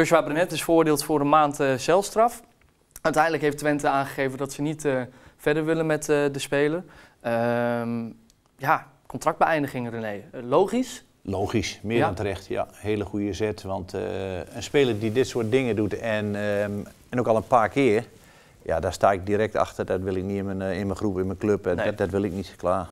Joshua Brenet is veroordeeld voor een maand uh, celstraf. Uiteindelijk heeft Twente aangegeven dat ze niet eh, verder willen met eh, de speler. Ehm, ja, contractbeëindiging René. logisch? Logisch, meer ja. dan terecht. Ja, hele goede zet. Want een speler die dit soort dingen doet en, ehm, en ook al een paar keer... Ja, daar sta ik direct achter. Dat wil ik niet in mijn, in mijn groep, in mijn club. Nee. Dat, dat wil ik niet. Klaar.